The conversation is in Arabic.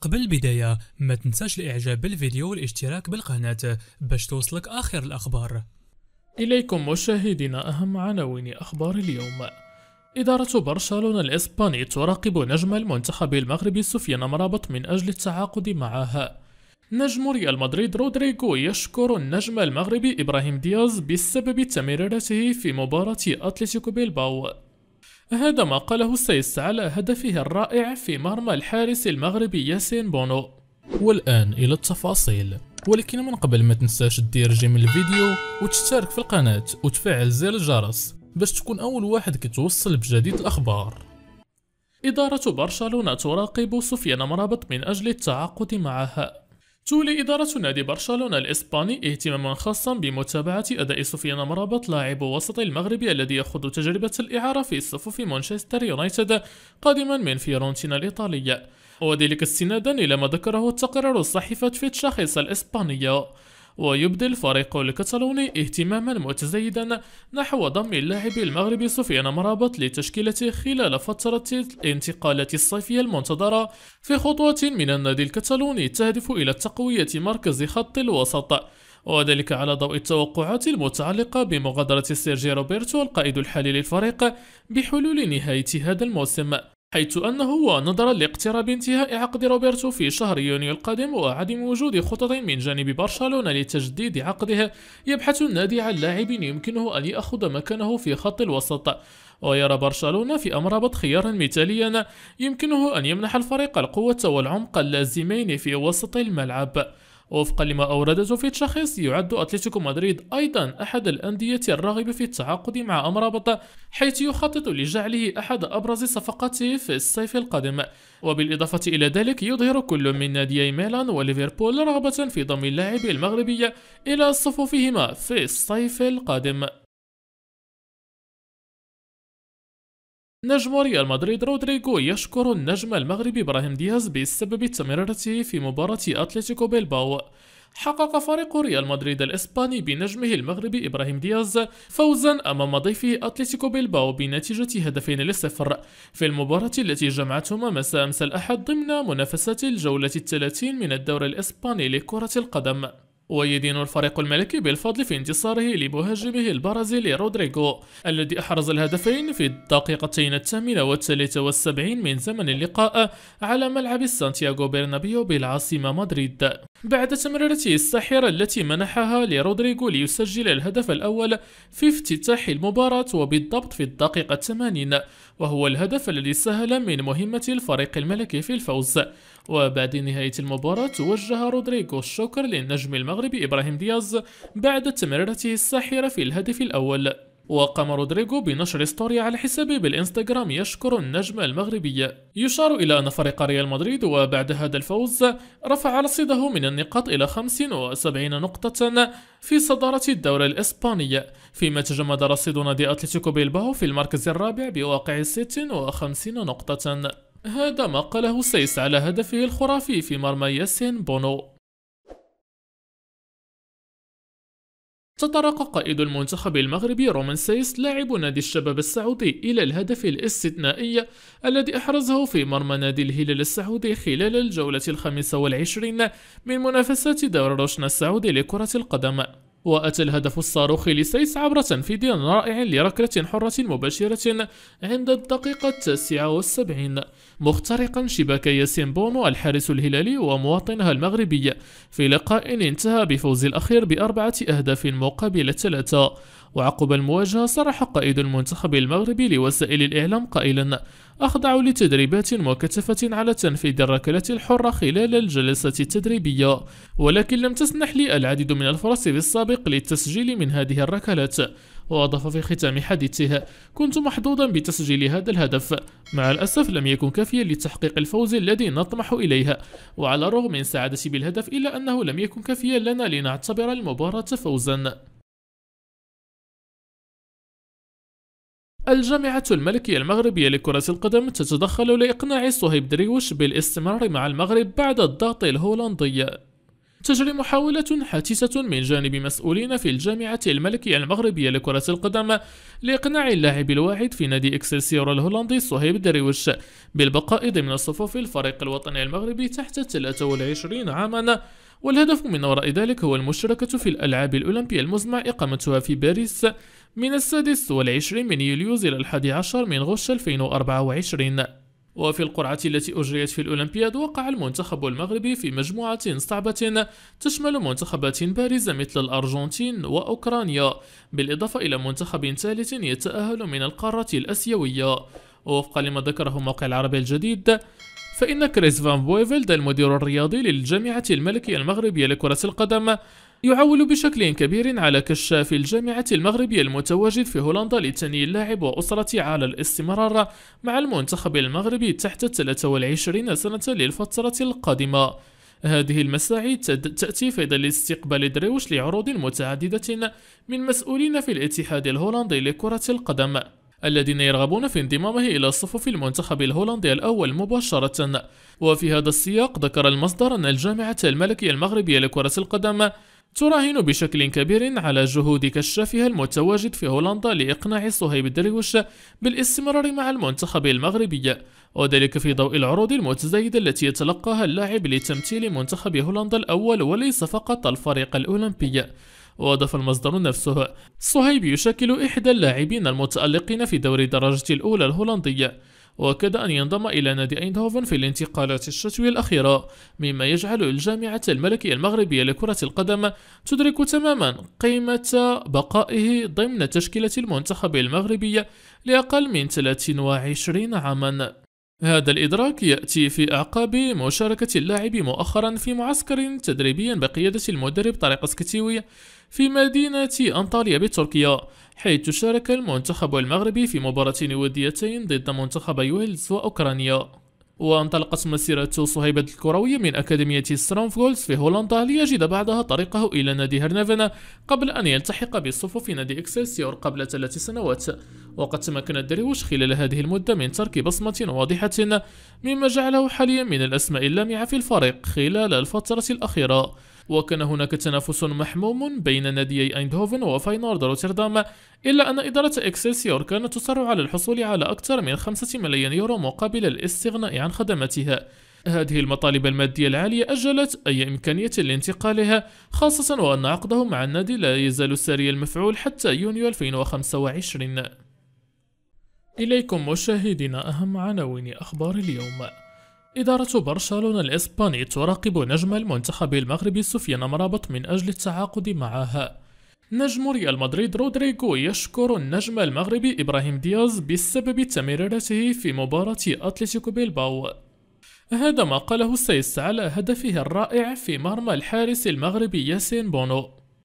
قبل البداية ما تنساش الاعجاب بالفيديو والاشتراك بالقناة باش توصلك اخر الاخبار اليكم مشاهدينا اهم عناوين اخبار اليوم إدارة برشلونة الإسباني تراقب نجم المنتخب المغربي سفيان مرابط من أجل التعاقد معها نجم ريال مدريد رودريغو يشكر النجم المغربي إبراهيم دياز بسبب تمريرته في مباراة أتلتيكو بيلباو هذا ما قاله السيس على هدفه الرائع في مرمى الحارس المغربي ياسين بونو والآن إلى التفاصيل ولكن من قبل ما تنساش دير جيم الفيديو وتشترك في القناة وتفعل زر الجرس باش تكون أول واحد كتوصل بجديد الأخبار إدارة برشلونة تراقب سفيان مرابط من أجل التعاقد معها تولي إدارة نادي برشلونة الإسباني اهتماما خاصا بمتابعة أداء سفيان مرابط لاعب وسط المغربي الذي يخوض تجربة الإعارة في صفوف مانشستر يونايتد قادما من فيورنتينا الإيطالية وذلك استنادا إلى ما ذكره تقرير صحيفة فيتشا الإسبانية ويبدي الفريق الكتالوني اهتماما متزايدا نحو ضم اللاعب المغربي سفيان مرابط لتشكيلته خلال فترة الانتقالات الصيفية المنتظرة في خطوة من النادي الكتالوني تهدف إلى تقوية مركز خط الوسط وذلك على ضوء التوقعات المتعلقة بمغادرة سيرجي روبرتو القائد الحالي للفريق بحلول نهاية هذا الموسم حيث أنه نظرا لاقتراب انتهاء عقد روبرتو في شهر يونيو القادم وعدم وجود خطط من جانب برشلونة لتجديد عقده يبحث النادي عن لاعب يمكنه أن يأخذ مكانه في خط الوسط ويرى برشلونة في أمرابط خيارا مثاليا يمكنه أن يمنح الفريق القوة والعمق اللازمين في وسط الملعب وفقا لما أوردته في الشخص يعد أتلتيكو مدريد أيضا أحد الأندية الراغبة في التعاقد مع أمرابط حيث يخطط لجعله أحد أبرز صفقاته في الصيف القادم وبالإضافة إلى ذلك يظهر كل من ناديي ميلان وليفربول رغبة في ضم اللاعب المغربي إلى صفوفهما في الصيف القادم نجم ريال مدريد رودريغو يشكر النجم المغربي ابراهيم دياز بسبب تمريرته في مباراة أتلتيكو بيلباو حقق فريق ريال مدريد الإسباني بنجمه المغربي إبراهيم دياز فوزا أمام ضيفه أتلتيكو بيلباو بنتيجة هدفين لصفر في المباراة التي جمعتهما مساء أمس الأحد ضمن منافسات الجولة الثلاثين من الدوري الإسباني لكرة القدم ويدين الفريق الملكي بالفضل في انتصاره لمهاجمه البرازيلي رودريغو الذي أحرز الهدفين في الدقيقتين الثامنة والثالثة والسبعين من زمن اللقاء على ملعب سانتياغو برنابيو بالعاصمة مدريد بعد تمريرته الساحرة التي منحها لرودريغو ليسجل الهدف الأول في افتتاح المباراة وبالضبط في الدقيقة الثمانين وهو الهدف الذي سهل من مهمة الفريق الملكي في الفوز وبعد نهاية المباراة توجه رودريغو الشكر للنجم المغربي إبراهيم دياز بعد تمريرته الساحرة في الهدف الأول وقام رودريغو بنشر ستوري على حسابه بالانستغرام يشكر النجم المغربي يشار إلى أن فريق ريال مدريد وبعد هذا الفوز رفع رصيده من النقاط إلى 75 نقطة في صدارة الدوري الإسباني فيما تجمد رصيد نادي أتلتيكو بيلباو في المركز الرابع بواقع 56 نقطة هذا ما قاله سيس على هدفه الخرافي في مرمى ياسين بونو تطرق قائد المنتخب المغربي رومان سيس لاعب نادي الشباب السعودي إلى الهدف الاستثنائي الذي أحرزه في مرمى نادي الهلال السعودي خلال الجولة الخامسة والعشرين من منافسات دور روشنا السعودي لكرة القدم وأتى الهدف الصاروخي لسيس عبر تنفيذ رائع لركلة حرة مباشرة عند الدقيقة التاسعة والسبعين مخترقا شباك ياسين بونو الحارس الهلالي ومواطنها المغربي في لقاء انتهى بفوز الأخير بأربعة أهداف مقابل ثلاثة وعقب المواجهة صرح قائد المنتخب المغربي لوسائل الإعلام قائلا أخضع لتدريبات مكثفة على تنفيذ الركلة الحرة خلال الجلسة التدريبية ولكن لم تسنح لي العديد من الفرص في السابق للتسجيل من هذه الركلات وأضاف في ختام حديثه كنت محظوظا بتسجيل هذا الهدف مع الأسف لم يكن كافيا لتحقيق الفوز الذي نطمح إليه وعلى الرغم من سعادتي بالهدف إلا أنه لم يكن كافيا لنا لنعتبر المباراة فوزا الجامعة الملكية المغربية لكرة القدم تتدخل لإقناع صهيب دريوش بالاستمرار مع المغرب بعد الضغط الهولندي تجري محاولة حثيثة من جانب مسؤولين في الجامعة الملكية المغربية لكرة القدم لإقناع اللاعب الواحد في نادي إكسلسيور الهولندي صهيب درويش بالبقاء ضمن صفوف الفريق الوطني المغربي تحت 23 عاما والهدف من وراء ذلك هو المشاركة في الألعاب الأولمبية المزمع إقامتها في باريس من السادس والعشرين من يوليوز إلى الحادي عشر من غش 2024 وفي القرعة التي أجريت في الأولمبياد وقع المنتخب المغربي في مجموعة صعبة تشمل منتخبات بارزة مثل الأرجنتين وأوكرانيا بالإضافة إلى منتخب ثالث يتأهل من القارة الأسيوية ووفقا لما ذكره موقع العربي الجديد فإن كريس فان بويفيلد المدير الرياضي للجامعة الملكية المغربية لكرة القدم يعول بشكل كبير على كشاف الجامعة المغربية المتواجد في هولندا لتني اللاعب وأسرته على الاستمرار مع المنتخب المغربي تحت 23 سنة للفترة القادمة هذه المساعي تأتي في ظل استقبال درويش لعروض متعددة من مسؤولين في الاتحاد الهولندي لكرة القدم الذين يرغبون في انضمامه إلى صفوف المنتخب الهولندي الأول مباشرة وفي هذا السياق ذكر المصدر أن الجامعة الملكية المغربية لكرة القدم تراهن بشكل كبير على جهود كشافها المتواجد في هولندا لإقناع صهيب درويش بالاستمرار مع المنتخب المغربي وذلك في ضوء العروض المتزايدة التي يتلقاها اللاعب لتمثيل منتخب هولندا الأول وليس فقط الفريق الأولمبي وأضاف المصدر نفسه صهيب يشكل إحدى اللاعبين المتألقين في دوري درجة الأولى الهولندية وأكد أن ينضم إلى نادي أيندهوفن في الانتقالات الشتوية الأخيرة مما يجعل الجامعة الملكية المغربية لكرة القدم تدرك تماما قيمة بقائه ضمن تشكيلة المنتخب المغربي لأقل من 23 عاما هذا الإدراك يأتي في أعقاب مشاركة اللاعب مؤخرا في معسكر تدريبي بقيادة المدرب طارق سكتيوي في مدينة أنطاليا بتركيا حيث شارك المنتخب المغربي في مباراتين وديتين ضد منتخبي ويلز وأوكرانيا وانطلقت مسيرة صهيبة الكروية من أكاديمية سترونفولز في هولندا ليجد بعدها طريقه إلى نادي هرنفنا قبل أن يلتحق بصفوف نادي إكسلسيور قبل ثلاث سنوات وقد تمكن الدرويش خلال هذه المدة من ترك بصمة واضحة مما جعله حاليا من الأسماء اللامعة في الفريق خلال الفترة الأخيرة وكان هناك تنافس محموم بين ناديي ايندهوفن وفاينورد روتردام إلا أن إدارة إكسلسيور كانت تصر على الحصول على أكثر من 5 ملايين يورو مقابل الاستغناء عن خدماتها هذه المطالب المادية العالية أجلت أي إمكانية لانتقالها خاصة وأن عقده مع النادي لا يزال ساري المفعول حتى يونيو 2025 إليكم مشاهدينا أهم عناوين أخبار اليوم إدارة برشلونة الإسباني تراقب نجم المنتخب المغربي سفيان مرابط من أجل التعاقد معها نجم ريال مدريد رودريغو يشكر النجم المغربي إبراهيم دياز بسبب تمريرته في مباراة أتلتيكو بيلباو هذا ما قاله سيس على هدفه الرائع في مرمى الحارس المغربي ياسين بونو